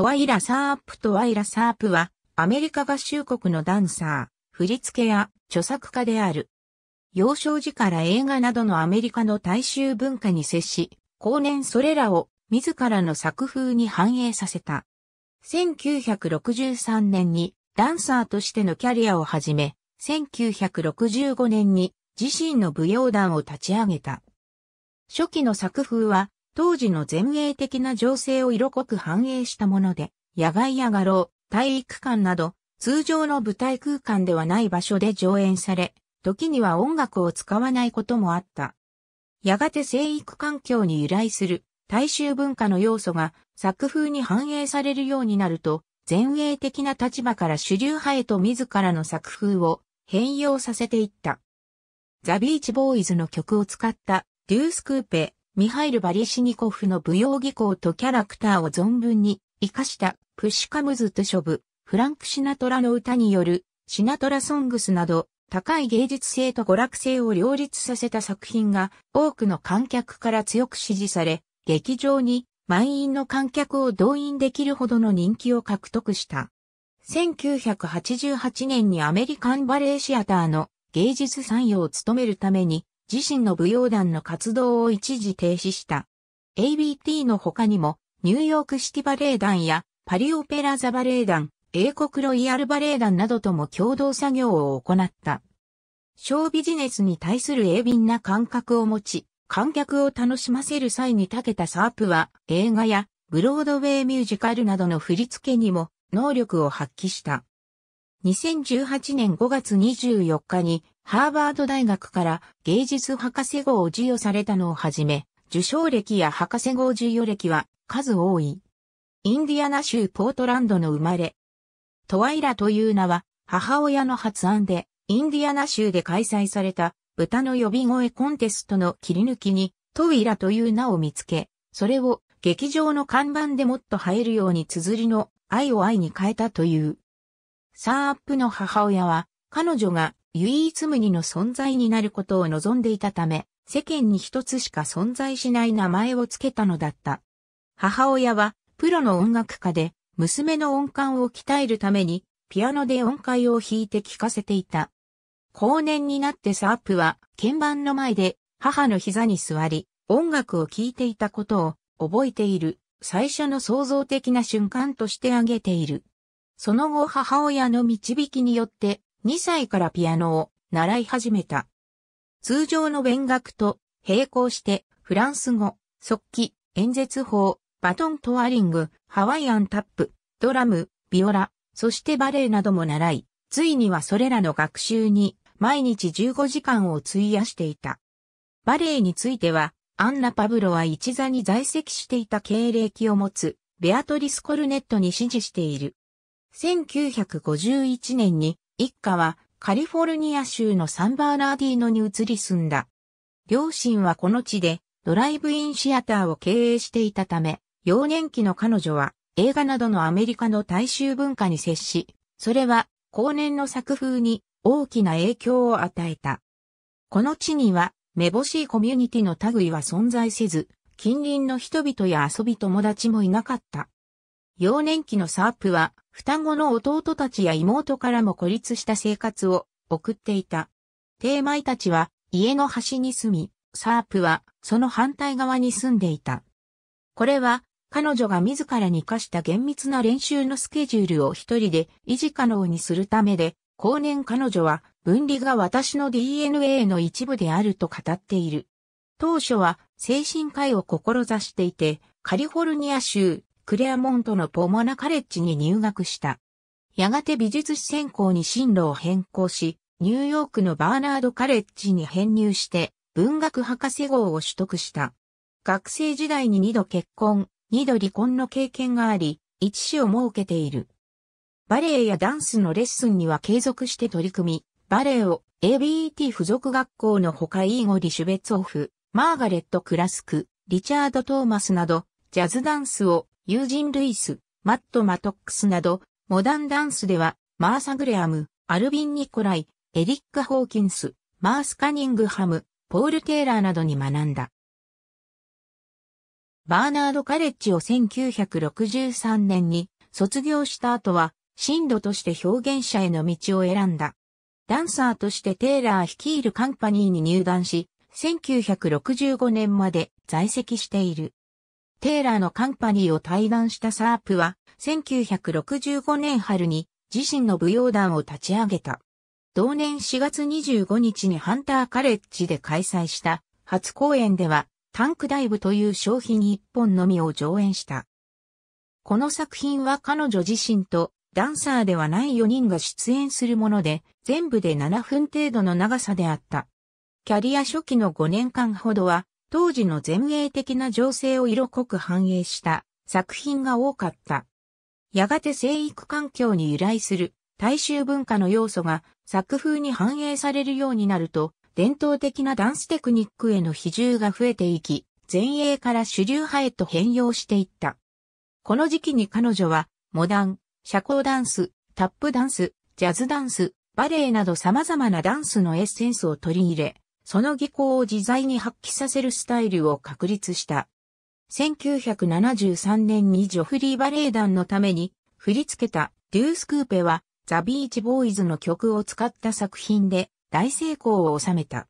トワイラ・サープトワイラ・サープは、アメリカ合衆国のダンサー、振付や著作家である。幼少時から映画などのアメリカの大衆文化に接し、後年それらを自らの作風に反映させた。1963年にダンサーとしてのキャリアを始め、1965年に自身の舞踊団を立ち上げた。初期の作風は当時の前衛的な情勢を色濃く反映したもので、野外や画廊、体育館など、通常の舞台空間ではない場所で上演され、時には音楽を使わないこともあった。やがて生育環境に由来する大衆文化の要素が作風に反映されるようになると、前衛的な立場から主流派へと自らの作風を変容させていった。ザ・ビーチボーイズの曲を使ったデュース・クーペ、ミハイル・バリシニコフの舞踊技巧とキャラクターを存分に活かしたプシカムズ・トゥショブ、フランク・シナトラの歌によるシナトラ・ソングスなど高い芸術性と娯楽性を両立させた作品が多くの観客から強く支持され、劇場に満員の観客を動員できるほどの人気を獲得した。1988年にアメリカンバレーシアターの芸術産業を務めるために自身の舞踊団の活動を一時停止した。ABT の他にも、ニューヨークシティバレエ団やパリオペラザバレエ団、英国ロイヤルバレエ団などとも共同作業を行った。ショービジネスに対する鋭敏な感覚を持ち、観客を楽しませる際に長けたサープは映画やブロードウェイミュージカルなどの振り付けにも能力を発揮した。2018年5月24日にハーバード大学から芸術博士号を授与されたのをはじめ、受賞歴や博士号授与歴は数多い。インディアナ州ポートランドの生まれ。トワイラという名は母親の発案でインディアナ州で開催された豚の呼び声コンテストの切り抜きにトウイラという名を見つけ、それを劇場の看板でもっと入るように綴りの愛を愛に変えたという。サーアップの母親は彼女が唯一無二の存在になることを望んでいたため、世間に一つしか存在しない名前を付けたのだった。母親は、プロの音楽家で、娘の音感を鍛えるために、ピアノで音階を弾いて聴かせていた。後年になってサープは、鍵盤の前で、母の膝に座り、音楽を聴いていたことを、覚えている、最初の創造的な瞬間として挙げている。その後母親の導きによって、2歳からピアノを習い始めた。通常の勉学と並行してフランス語、速記、演説法、バトントアリング、ハワイアンタップ、ドラム、ビオラ、そしてバレエなども習い、ついにはそれらの学習に毎日15時間を費やしていた。バレエについては、アンナ・パブロは一座に在籍していた経歴を持つ、ベアトリス・コルネットに指示している。1951年に一家はカリフォルニア州のサンバーナーディーノに移り住んだ。両親はこの地でドライブインシアターを経営していたため、幼年期の彼女は映画などのアメリカの大衆文化に接し、それは後年の作風に大きな影響を与えた。この地には、めぼしいコミュニティの類は存在せず、近隣の人々や遊び友達もいなかった。幼年期のサープは、双子の弟たちや妹からも孤立した生活を送っていた。テーマイたちは家の端に住み、サープはその反対側に住んでいた。これは彼女が自らに課した厳密な練習のスケジュールを一人で維持可能にするためで、後年彼女は分離が私の DNA の一部であると語っている。当初は精神科医を志していて、カリフォルニア州クレアモントのポモナカレッジに入学した。やがて美術史専攻に進路を変更し、ニューヨークのバーナードカレッジに編入して文学博士号を取得した。学生時代に二度結婚、二度離婚の経験があり、一子を設けている。バレエやダンスのレッスンには継続して取り組み、バレエを ABET 付属学校のほかイーゴリ・シュベツオフ、マーガレット・クラスク、リチャード・トーマスなど、ジャズダンスをユージン・ルイス、マット・マトックスなど、モダンダンスでは、マーサ・グレアム、アルビン・ニコライ、エリック・ホーキンス、マース・カニングハム、ポール・テイラーなどに学んだ。バーナード・カレッジを1963年に卒業した後は、進路として表現者への道を選んだ。ダンサーとしてテイラー率いるカンパニーに入団し、1965年まで在籍している。テーラーのカンパニーを退団したサープは、1965年春に自身の舞踊団を立ち上げた。同年4月25日にハンターカレッジで開催した初公演では、タンクダイブという商品一本のみを上演した。この作品は彼女自身とダンサーではない4人が出演するもので、全部で7分程度の長さであった。キャリア初期の5年間ほどは、当時の前衛的な情勢を色濃く反映した作品が多かった。やがて生育環境に由来する大衆文化の要素が作風に反映されるようになると、伝統的なダンステクニックへの比重が増えていき、前衛から主流派へと変容していった。この時期に彼女は、モダン、社交ダンス、タップダンス、ジャズダンス、バレエなど様々なダンスのエッセンスを取り入れ、その技巧を自在に発揮させるスタイルを確立した。1973年にジョフリーバレエ団のために振り付けたデュースクーペはザ・ビーチ・ボーイズの曲を使った作品で大成功を収めた。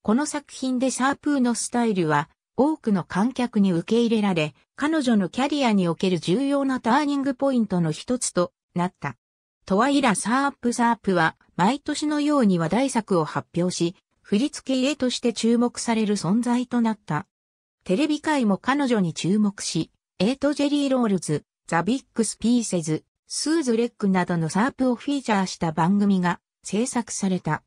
この作品でシャープーのスタイルは多くの観客に受け入れられ、彼女のキャリアにおける重要なターニングポイントの一つとなった。トワイラ・サープ・サープは毎年のように話題作を発表し、振付家として注目される存在となった。テレビ界も彼女に注目し、エイト・ジェリー・ロールズ、ザ・ビッグ・スピーセズ、スーズ・レックなどのサープをフィーチャーした番組が制作された。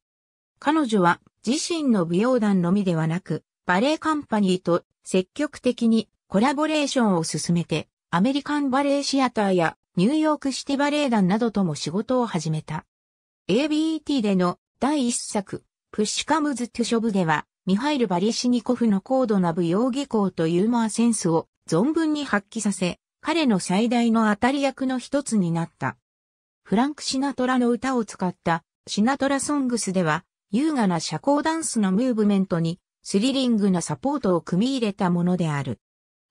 彼女は自身の美容団のみではなく、バレエカンパニーと積極的にコラボレーションを進めて、アメリカンバレエシアターやニューヨークシティバレエ団などとも仕事を始めた。ABET での第一作、プッシュカムズ・トゥショブでは、ミハイル・バリシニコフの高度な舞踊技巧とユーモアセンスを存分に発揮させ、彼の最大の当たり役の一つになった。フランク・シナトラの歌を使ったシナトラソングスでは、優雅な社交ダンスのムーブメントにスリリングなサポートを組み入れたものである。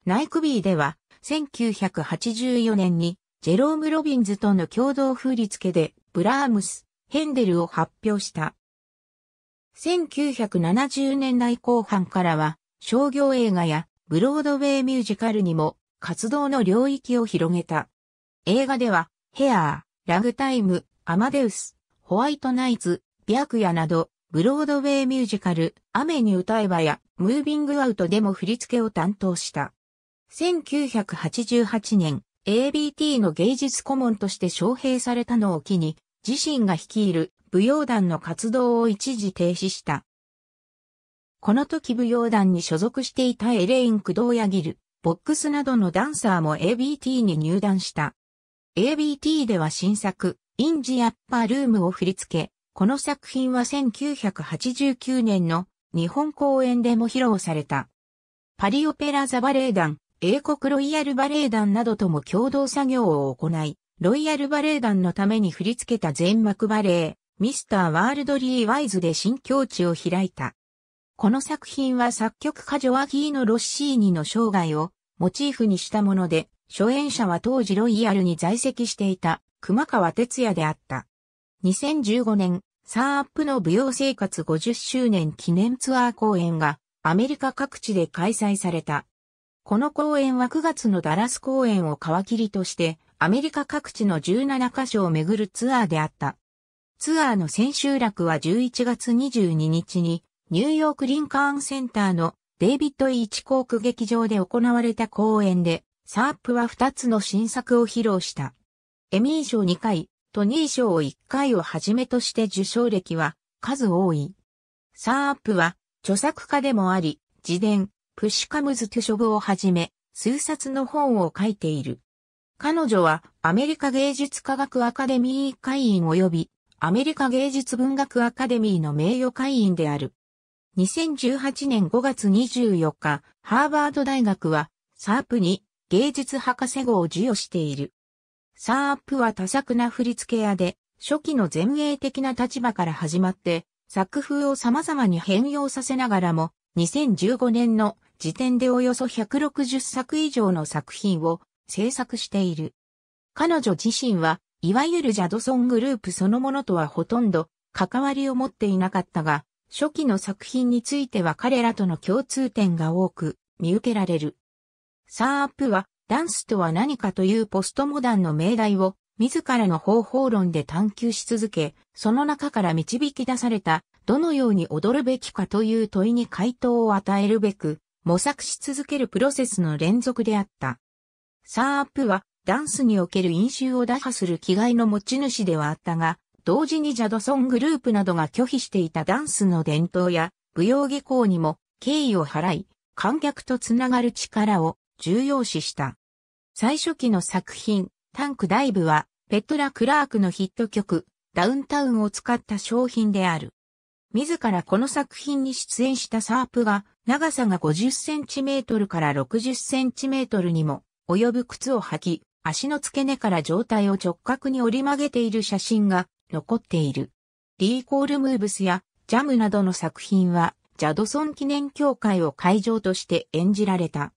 ナイクビーでは、1984年にジェローム・ロビンズとの共同振り付けでブラームス、ヘンデルを発表した。1970年代後半からは商業映画やブロードウェイミュージカルにも活動の領域を広げた。映画ではヘアー、ラグタイム、アマデウス、ホワイトナイツ、白夜などブロードウェイミュージカル、雨に歌えばや、ムービングアウトでも振り付けを担当した。1988年、ABT の芸術顧問として招聘されたのを機に、自身が率いる舞踊団の活動を一時停止した。この時舞踊団に所属していたエレイン・クドーヤギル、ボックスなどのダンサーも ABT に入団した。ABT では新作、インジ・アッパールームを振り付け、この作品は1989年の日本公演でも披露された。パリオペラザバレエ団、英国ロイヤルバレエ団などとも共同作業を行い、ロイヤルバレエ団のために振り付けた全幕バレエ、ミスター・ワールドリー・ワイズで新境地を開いた。この作品は作曲家ジョアキーノ・ロッシーニの生涯をモチーフにしたもので、初演者は当時ロイヤルに在籍していた熊川哲也であった。2015年、サーアップの舞踊生活50周年記念ツアー公演がアメリカ各地で開催された。この公演は9月のダラス公演を皮切りとしてアメリカ各地の17カ所を巡るツアーであった。ツアーの千秋楽は11月22日に、ニューヨークリンカーンセンターのデイビッド・イーチコーク劇場で行われた公演で、サープは2つの新作を披露した。エミー賞2回、トニー賞を1回をはじめとして受賞歴は数多い。サープは著作家でもあり、自伝、プシカムズ・トゥショブをはじめ、数冊の本を書いている。彼女はアメリカ芸術科学アカデミー会員及びアメリカ芸術文学アカデミーの名誉会員である。2018年5月24日、ハーバード大学はサープに芸術博士号を授与している。サープは多作な振付屋で、初期の前衛的な立場から始まって、作風を様々に変容させながらも、2015年の時点でおよそ160作以上の作品を制作している。彼女自身は、いわゆるジャドソングループそのものとはほとんど関わりを持っていなかったが、初期の作品については彼らとの共通点が多く見受けられる。サーアップは、ダンスとは何かというポストモダンの命題を自らの方法論で探求し続け、その中から導き出された、どのように踊るべきかという問いに回答を与えるべく、模索し続けるプロセスの連続であった。サープはダンスにおける飲酒を打破する気概の持ち主ではあったが、同時にジャドソングループなどが拒否していたダンスの伝統や舞踊技巧にも敬意を払い、観客とつながる力を重要視した。最初期の作品、タンクダイブは、ペットラ・クラークのヒット曲、ダウンタウンを使った商品である。自らこの作品に出演したサープが、長さが50センチメートルから60センチメートルにも及ぶ靴を履き、足の付け根から状態を直角に折り曲げている写真が残っている。リーコールムーブスやジャムなどの作品は、ジャドソン記念協会を会場として演じられた。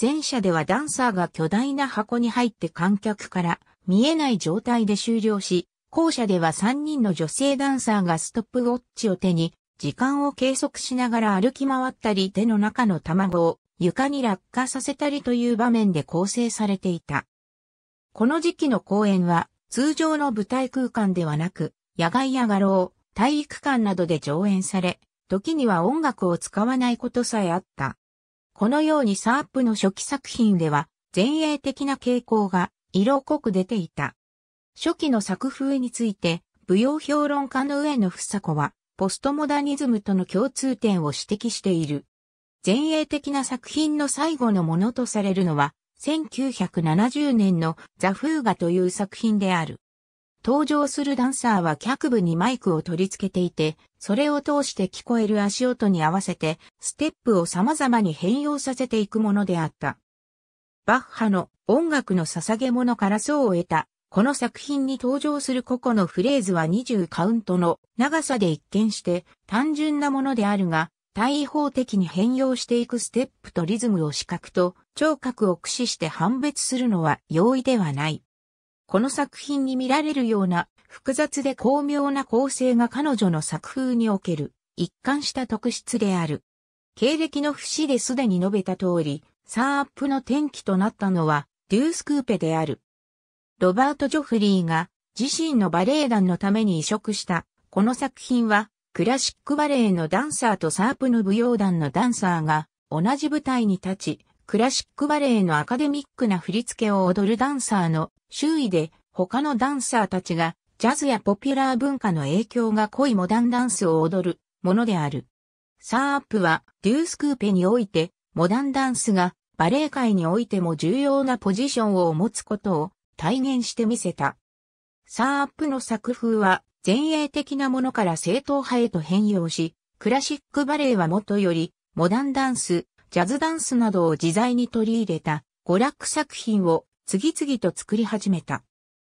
前者ではダンサーが巨大な箱に入って観客から見えない状態で終了し、後者では3人の女性ダンサーがストップウォッチを手に、時間を計測しながら歩き回ったり手の中の卵を床に落下させたりという場面で構成されていた。この時期の公演は通常の舞台空間ではなく、野外や画廊、体育館などで上演され、時には音楽を使わないことさえあった。このようにサープの初期作品では、前衛的な傾向が色濃く出ていた。初期の作風について、舞踊評論家の上野房子は、ポストモダニズムとの共通点を指摘している。前衛的な作品の最後のものとされるのは、1970年のザ・フーガという作品である。登場するダンサーは脚部にマイクを取り付けていて、それを通して聞こえる足音に合わせて、ステップを様々に変容させていくものであった。バッハの音楽の捧げ物からうを得た、この作品に登場する個々のフレーズは20カウントの長さで一見して単純なものであるが、対位法的に変容していくステップとリズムを視覚と聴覚を駆使して判別するのは容易ではない。この作品に見られるような複雑で巧妙な構成が彼女の作風における一貫した特質である。経歴の節ですでに述べた通り、サーアップの転機となったのはデュースクーペである。ロバート・ジョフリーが自身のバレエ団のために移植したこの作品はクラシックバレエのダンサーとサープの舞踊団のダンサーが同じ舞台に立ち、クラシックバレエのアカデミックな振り付けを踊るダンサーの周囲で他のダンサーたちがジャズやポピュラー文化の影響が濃いモダンダンスを踊るものである。サープはデュースクーペにおいてモダンダンスがバレエ界においても重要なポジションを持つことを体現してみせた。サープの作風は前衛的なものから正統派へと変容し、クラシックバレエはもとより、モダンダンス、ジャズダンスなどを自在に取り入れた娯楽作品を次々と作り始めた。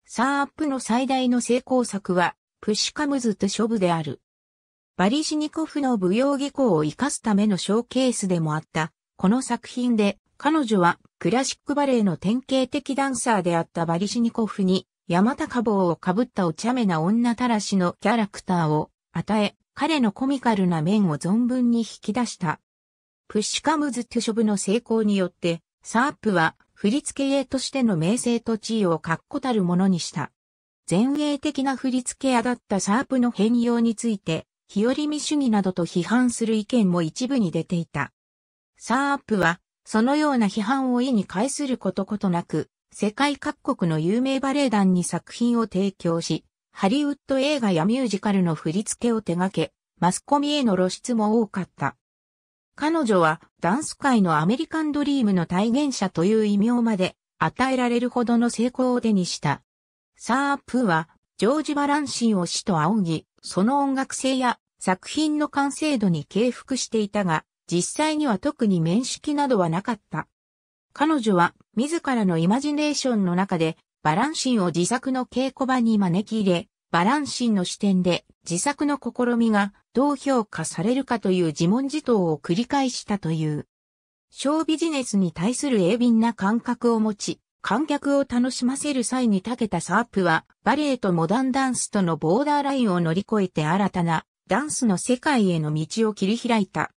サーアップの最大の成功作は、プシカムズとショブである。バリシニコフの舞踊技巧を活かすためのショーケースでもあった。この作品で、彼女はクラシックバレエの典型的ダンサーであったバリシニコフに山高帽をかぶったお茶目な女たらしのキャラクターを与え、彼のコミカルな面を存分に引き出した。プッシュカムズ・トゥショブの成功によって、サープは振付家としての名声と地位を確固たるものにした。前衛的な振付家だったサープの変容について、日和見主義などと批判する意見も一部に出ていた。サープは、そのような批判を意に介することことなく、世界各国の有名バレエ団に作品を提供し、ハリウッド映画やミュージカルの振り付けを手掛け、マスコミへの露出も多かった。彼女はダンス界のアメリカンドリームの体現者という異名まで与えられるほどの成功を手にした。サープはジョージ・バランシンを師と仰ぎ、その音楽性や作品の完成度に敬服していたが、実際には特に面識などはなかった。彼女は自らのイマジネーションの中でバランシンを自作の稽古場に招き入れ、バランシンの視点で自作の試みがどう評価されるかという自問自答を繰り返したという。小ビジネスに対する鋭敏な感覚を持ち、観客を楽しませる際に長けたサープは、バレエとモダンダンスとのボーダーラインを乗り越えて新たなダンスの世界への道を切り開いた。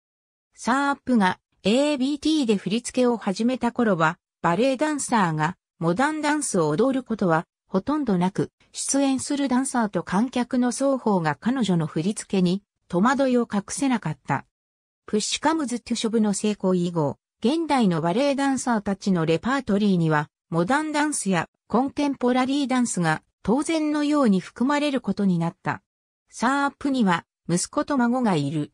サープが ABT で振り付けを始めた頃は、バレエダンサーがモダンダンスを踊ることはほとんどなく、出演するダンサーと観客の双方が彼女の振り付けに戸惑いを隠せなかった。プッシュカムズ・トゥショブの成功以後、現代のバレエダンサーたちのレパートリーには、モダンダンスやコンテンポラリーダンスが当然のように含まれることになった。サープには息子と孫がいる。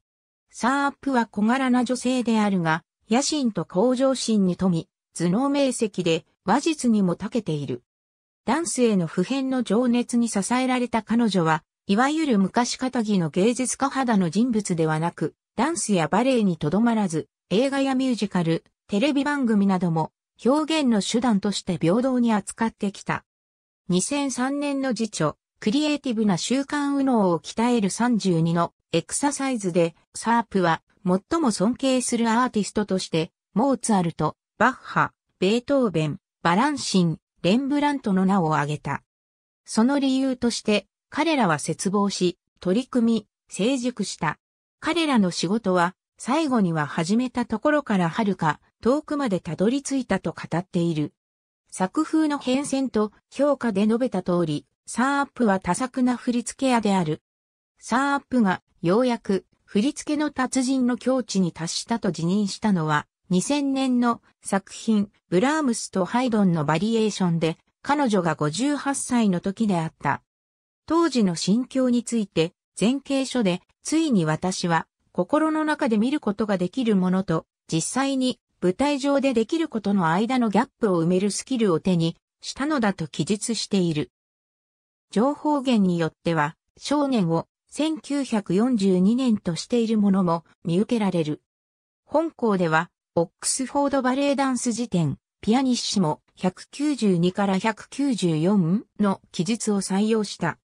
サーップは小柄な女性であるが、野心と向上心に富み、頭脳明晰で話術にも長けている。ダンスへの普遍の情熱に支えられた彼女は、いわゆる昔仇の芸術家肌の人物ではなく、ダンスやバレエにとどまらず、映画やミュージカル、テレビ番組なども表現の手段として平等に扱ってきた。2003年の辞書、クリエイティブな習慣右脳を鍛える32のエクササイズで、サープは最も尊敬するアーティストとして、モーツァルト、バッハ、ベートーベン、バランシン、レンブラントの名を挙げた。その理由として、彼らは絶望し、取り組み、成熟した。彼らの仕事は、最後には始めたところから遥か、遠くまでたどり着いたと語っている。作風の変遷と評価で述べた通り、サープは多作な振付屋である。サープがようやく振付の達人の境地に達したと辞任したのは2000年の作品ブラームスとハイドンのバリエーションで彼女が58歳の時であった。当時の心境について前景書でついに私は心の中で見ることができるものと実際に舞台上でできることの間のギャップを埋めるスキルを手にしたのだと記述している。情報源によっては、少年を1942年としているものも見受けられる。本校では、オックスフォードバレエダンス辞典、ピアニッシモ192から194の記述を採用した。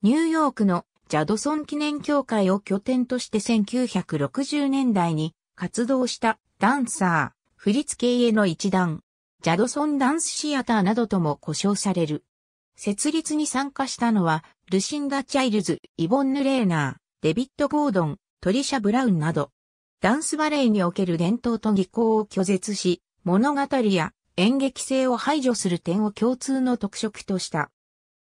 ニューヨークのジャドソン記念協会を拠点として1960年代に活動したダンサー、振付への一団、ジャドソンダンスシアターなどとも呼称される。設立に参加したのは、ルシンダ・チャイルズ、イボンヌ・レーナー、デビッド・ゴードン、トリシャ・ブラウンなど、ダンスバレエにおける伝統と技巧を拒絶し、物語や演劇性を排除する点を共通の特色とした。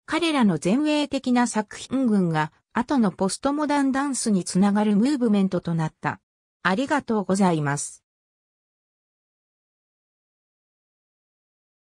彼らの前衛的な作品群が、後のポストモダンダンスにつながるムーブメントとなった。ありがとうございます。